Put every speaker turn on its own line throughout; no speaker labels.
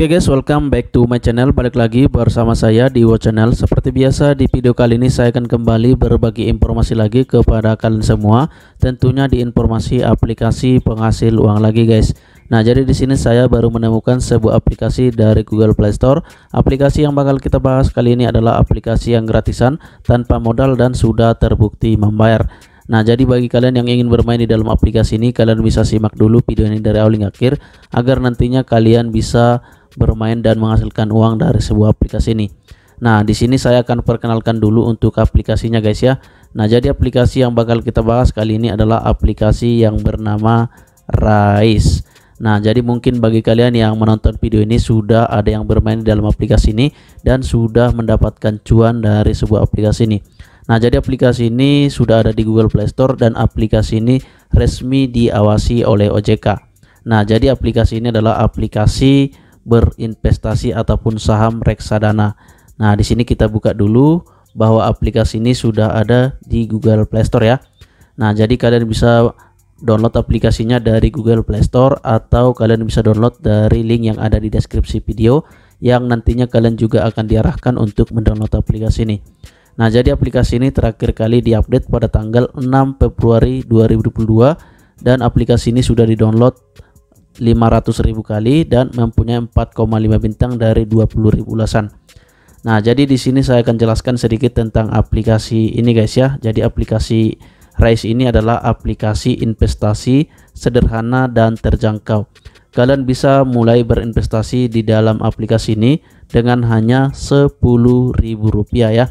Oke okay guys, welcome back to my channel. Balik lagi bersama saya di Wo Channel. Seperti biasa di video kali ini saya akan kembali berbagi informasi lagi kepada kalian semua, tentunya di informasi aplikasi penghasil uang lagi guys. Nah, jadi di sini saya baru menemukan sebuah aplikasi dari Google Play Store. Aplikasi yang bakal kita bahas kali ini adalah aplikasi yang gratisan, tanpa modal dan sudah terbukti membayar. Nah, jadi bagi kalian yang ingin bermain di dalam aplikasi ini, kalian bisa simak dulu video ini dari awal hingga akhir agar nantinya kalian bisa bermain dan menghasilkan uang dari sebuah aplikasi ini. Nah, di sini saya akan perkenalkan dulu untuk aplikasinya guys ya. Nah, jadi aplikasi yang bakal kita bahas kali ini adalah aplikasi yang bernama Rise. Nah, jadi mungkin bagi kalian yang menonton video ini sudah ada yang bermain di dalam aplikasi ini dan sudah mendapatkan cuan dari sebuah aplikasi ini. Nah, jadi aplikasi ini sudah ada di Google Play Store dan aplikasi ini resmi diawasi oleh OJK. Nah, jadi aplikasi ini adalah aplikasi berinvestasi ataupun saham reksadana. Nah, di sini kita buka dulu bahwa aplikasi ini sudah ada di Google Play Store ya. Nah, jadi kalian bisa download aplikasinya dari Google Play Store atau kalian bisa download dari link yang ada di deskripsi video yang nantinya kalian juga akan diarahkan untuk mendownload aplikasi ini. Nah, jadi aplikasi ini terakhir kali diupdate pada tanggal 6 Februari 2022 dan aplikasi ini sudah didownload 500.000 kali dan mempunyai 4,5 bintang dari 20.000 ulasan. Nah, jadi di sini saya akan jelaskan sedikit tentang aplikasi ini guys ya. Jadi aplikasi Rice ini adalah aplikasi investasi sederhana dan terjangkau. Kalian bisa mulai berinvestasi di dalam aplikasi ini dengan hanya Rp10.000 ya.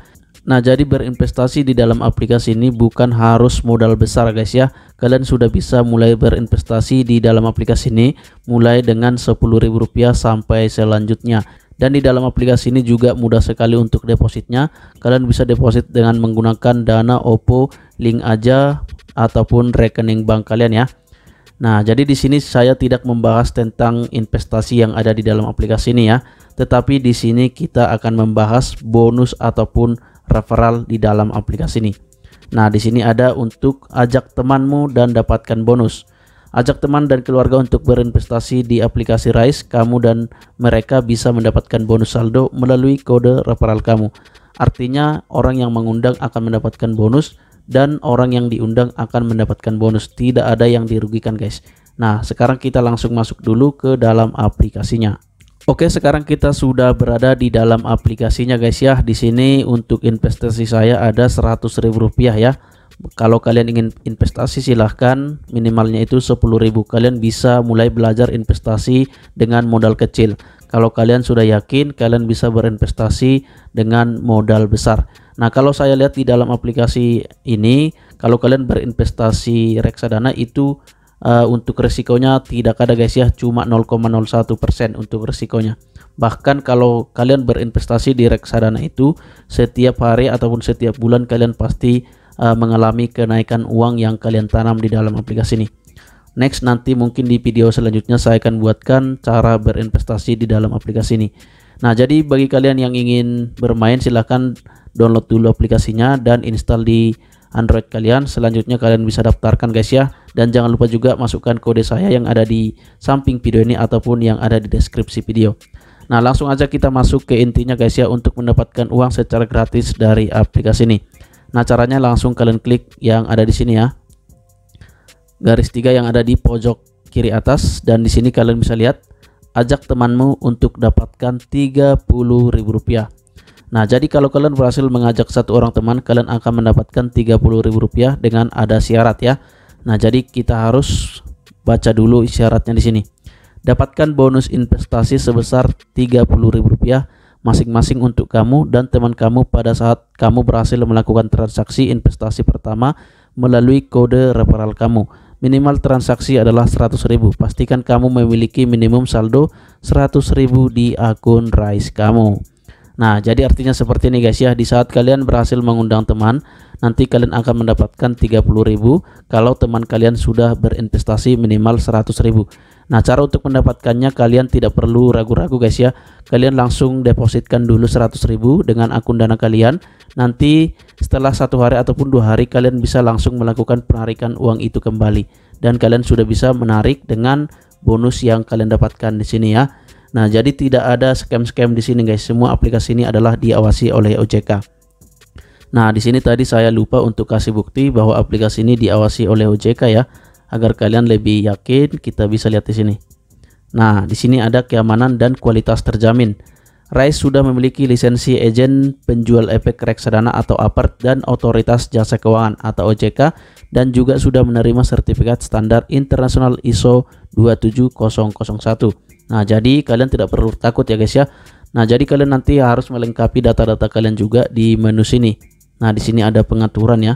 Nah, jadi berinvestasi di dalam aplikasi ini bukan harus modal besar, guys ya. Kalian sudah bisa mulai berinvestasi di dalam aplikasi ini mulai dengan Rp10.000 sampai selanjutnya. Dan di dalam aplikasi ini juga mudah sekali untuk depositnya. Kalian bisa deposit dengan menggunakan Dana, OPPO, link aja ataupun rekening bank kalian ya. Nah, jadi di sini saya tidak membahas tentang investasi yang ada di dalam aplikasi ini ya, tetapi di sini kita akan membahas bonus ataupun referral di dalam aplikasi ini. Nah, di sini ada untuk ajak temanmu dan dapatkan bonus. Ajak teman dan keluarga untuk berinvestasi di aplikasi Rise, kamu dan mereka bisa mendapatkan bonus saldo melalui kode referral kamu. Artinya, orang yang mengundang akan mendapatkan bonus dan orang yang diundang akan mendapatkan bonus. Tidak ada yang dirugikan, guys. Nah, sekarang kita langsung masuk dulu ke dalam aplikasinya. Oke, sekarang kita sudah berada di dalam aplikasinya, guys ya. Di sini untuk investasi saya ada Rp100.000 ya. Kalau kalian ingin investasi silahkan minimalnya itu 10.000. Kalian bisa mulai belajar investasi dengan modal kecil. Kalau kalian sudah yakin, kalian bisa berinvestasi dengan modal besar. Nah, kalau saya lihat di dalam aplikasi ini, kalau kalian berinvestasi reksadana itu uh, untuk resikonya tidak ada guys ya cuma 0,01% untuk resikonya bahkan kalau kalian berinvestasi di reksadana itu setiap hari ataupun setiap bulan kalian pasti uh, mengalami kenaikan uang yang kalian tanam di dalam aplikasi ini next nanti mungkin di video selanjutnya saya akan buatkan cara berinvestasi di dalam aplikasi ini Nah, jadi bagi kalian yang ingin bermain silahkan download dulu aplikasinya dan install di Android kalian. Selanjutnya kalian bisa daftarkan guys ya. Dan jangan lupa juga masukkan kode saya yang ada di samping video ini ataupun yang ada di deskripsi video. Nah, langsung aja kita masuk ke intinya guys ya untuk mendapatkan uang secara gratis dari aplikasi ini. Nah, caranya langsung kalian klik yang ada di sini ya. Garis tiga yang ada di pojok kiri atas dan di sini kalian bisa lihat ajak temanmu untuk dapatkan Rp30.000. Nah, jadi kalau kalian berhasil mengajak satu orang teman, kalian akan mendapatkan Rp30.000 dengan ada syarat ya. Nah, jadi kita harus baca dulu syaratnya di sini. Dapatkan bonus investasi sebesar Rp30.000 masing-masing untuk kamu dan teman kamu pada saat kamu berhasil melakukan transaksi investasi pertama melalui kode referral kamu. Minimal transaksi adalah 100.000. Pastikan kamu memiliki minimum saldo 100.000 di akun Rise kamu. Nah, jadi artinya seperti ini guys ya. Di saat kalian berhasil mengundang teman, nanti kalian akan mendapatkan 30.000 kalau teman kalian sudah berinvestasi minimal 100.000. Nah, cara untuk mendapatkannya kalian tidak perlu ragu-ragu guys ya. Kalian langsung depositkan dulu 100.000 dengan akun Dana kalian. Nanti setelah satu hari ataupun dua hari kalian bisa langsung melakukan penarikan uang itu kembali dan kalian sudah bisa menarik dengan bonus yang kalian dapatkan di sini ya. Nah, jadi tidak ada scam-scam di sini guys. Semua aplikasi ini adalah diawasi oleh OJK. Nah, di sini tadi saya lupa untuk kasih bukti bahwa aplikasi ini diawasi oleh OJK ya, agar kalian lebih yakin kita bisa lihat di sini. Nah, di sini ada keamanan dan kualitas terjamin. RAIS sudah memiliki lisensi agen penjual efek reksadana atau APERT dan otoritas jasa keuangan atau OJK dan juga sudah menerima sertifikat standar internasional ISO 27001. Nah, jadi kalian tidak perlu takut ya guys ya. Nah, jadi kalian nanti harus melengkapi data-data kalian juga di menu sini. Nah, di sini ada pengaturan ya.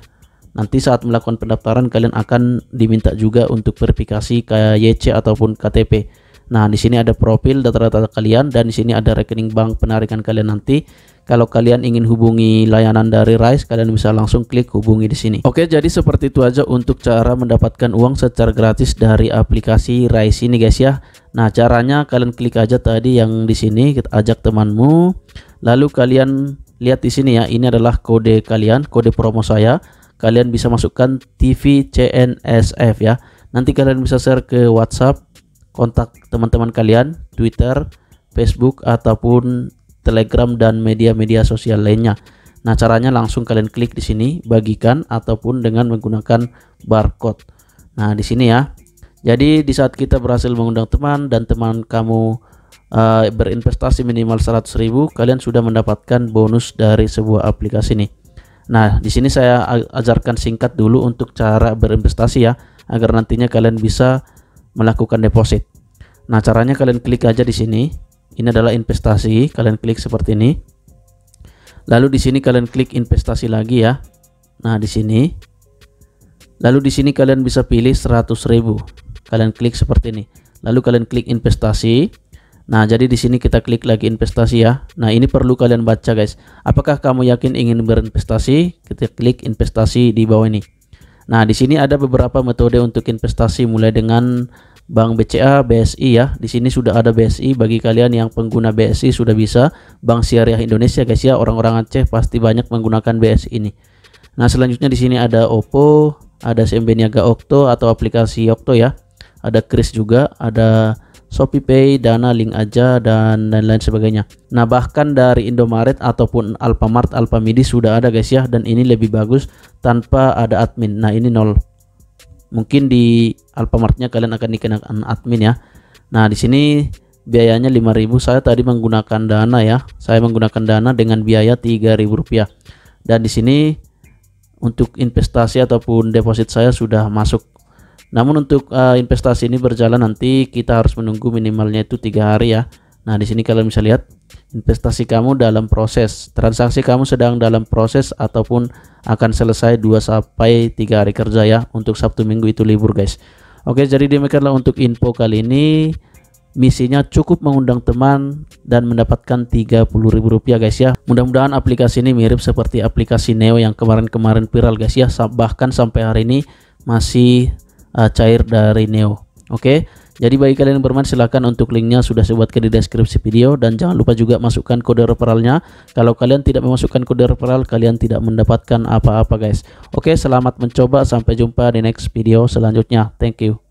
Nanti saat melakukan pendaftaran kalian akan diminta juga untuk verifikasi KYC ataupun KTP. Nah, di sini ada profil data-data kalian dan di sini ada rekening bank penarikan kalian nanti. Kalau kalian ingin hubungi layanan dari Rise kalian bisa langsung klik hubungi di sini. Oke, jadi seperti itu aja untuk cara mendapatkan uang secara gratis dari aplikasi Rise ini, guys ya. Nah, caranya kalian klik aja tadi yang di sini, kita ajak temanmu. Lalu kalian lihat di sini ya, ini adalah kode kalian, kode promo saya. Kalian bisa masukkan TV CNSF ya. Nanti kalian bisa share ke WhatsApp kontak teman-teman kalian, Twitter, Facebook ataupun Telegram dan media-media sosial lainnya. Nah, caranya langsung kalian klik di sini, bagikan ataupun dengan menggunakan barcode. Nah, di sini ya. Jadi di saat kita berhasil mengundang teman dan teman kamu uh, berinvestasi minimal ribu kalian sudah mendapatkan bonus dari sebuah aplikasi ini. Nah, di sini saya ajarkan singkat dulu untuk cara berinvestasi ya, agar nantinya kalian bisa melakukan deposit. Nah, caranya kalian klik aja di sini. Ini adalah investasi, kalian klik seperti ini. Lalu di sini kalian klik investasi lagi ya. Nah, di sini. Lalu di sini kalian bisa pilih 100.000. Kalian klik seperti ini. Lalu kalian klik investasi. Nah, jadi di sini kita klik lagi investasi ya. Nah, ini perlu kalian baca guys. Apakah kamu yakin ingin berinvestasi? Kita klik investasi di bawah ini. Nah, di sini ada beberapa metode untuk investasi mulai dengan Bank BCA, BSI ya. Di sini sudah ada BSI bagi kalian yang pengguna BSI sudah bisa Bank Syariah Indonesia guys ya. Orang-orang Aceh pasti banyak menggunakan BSI ini. Nah, selanjutnya di sini ada Oppo, ada CMB Niaga Okto atau aplikasi Okto ya. Ada Kris juga, ada ShopeePay, Dana, Link aja dan lain-lain sebagainya. Nah, bahkan dari Indomaret ataupun Alfamart, Alfamidi sudah ada guys ya dan ini lebih bagus tanpa ada admin. Nah, ini nol. Mungkin di Alfamartnya kalian akan dikenakan admin ya. Nah, di sini biayanya 5000. Saya tadi menggunakan Dana ya. Saya menggunakan Dana dengan biaya 3000 rupiah Dan di sini untuk investasi ataupun deposit saya sudah masuk namun untuk uh, investasi ini berjalan nanti kita harus menunggu minimalnya itu tiga hari ya. Nah di sini kalian bisa lihat investasi kamu dalam proses transaksi kamu sedang dalam proses ataupun akan selesai 2 sampai tiga hari kerja ya untuk Sabtu Minggu itu libur guys. Oke jadi demikianlah untuk info kali ini. Misinya cukup mengundang teman dan mendapatkan Rp30.000 guys ya. Mudah-mudahan aplikasi ini mirip seperti aplikasi Neo yang kemarin-kemarin viral guys ya. Bahkan sampai hari ini masih uh, cair dari Neo. Oke. Okay? Jadi bagi kalian yang bermain silahkan untuk linknya sudah saya buatkan di deskripsi video dan jangan lupa juga masukkan kode referralnya. Kalau kalian tidak memasukkan kode referral kalian tidak mendapatkan apa-apa guys. Oke selamat mencoba sampai jumpa di next video selanjutnya. Thank you.